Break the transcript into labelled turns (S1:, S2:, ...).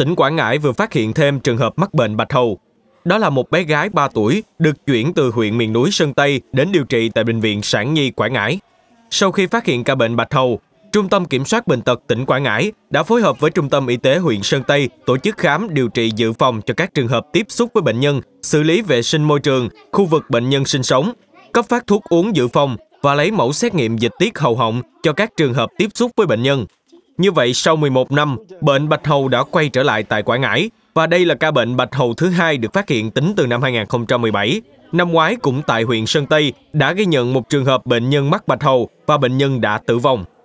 S1: tỉnh Quảng Ngãi vừa phát hiện thêm trường hợp mắc bệnh bạch hầu. Đó là một bé gái 3 tuổi được chuyển từ huyện miền núi Sơn Tây đến điều trị tại Bệnh viện Sản Nhi Quảng Ngãi. Sau khi phát hiện ca bệnh bạch hầu, Trung tâm Kiểm soát Bệnh tật tỉnh Quảng Ngãi đã phối hợp với Trung tâm Y tế huyện Sơn Tây tổ chức khám điều trị dự phòng cho các trường hợp tiếp xúc với bệnh nhân, xử lý vệ sinh môi trường, khu vực bệnh nhân sinh sống, cấp phát thuốc uống dự phòng và lấy mẫu xét nghiệm dịch tiết hầu họng cho các trường hợp tiếp xúc với bệnh nhân. Như vậy, sau 11 năm, bệnh bạch hầu đã quay trở lại tại Quảng Ngãi và đây là ca bệnh bạch hầu thứ hai được phát hiện tính từ năm 2017. Năm ngoái cũng tại huyện Sơn Tây đã ghi nhận một trường hợp bệnh nhân mắc bạch hầu và bệnh nhân đã tử vong.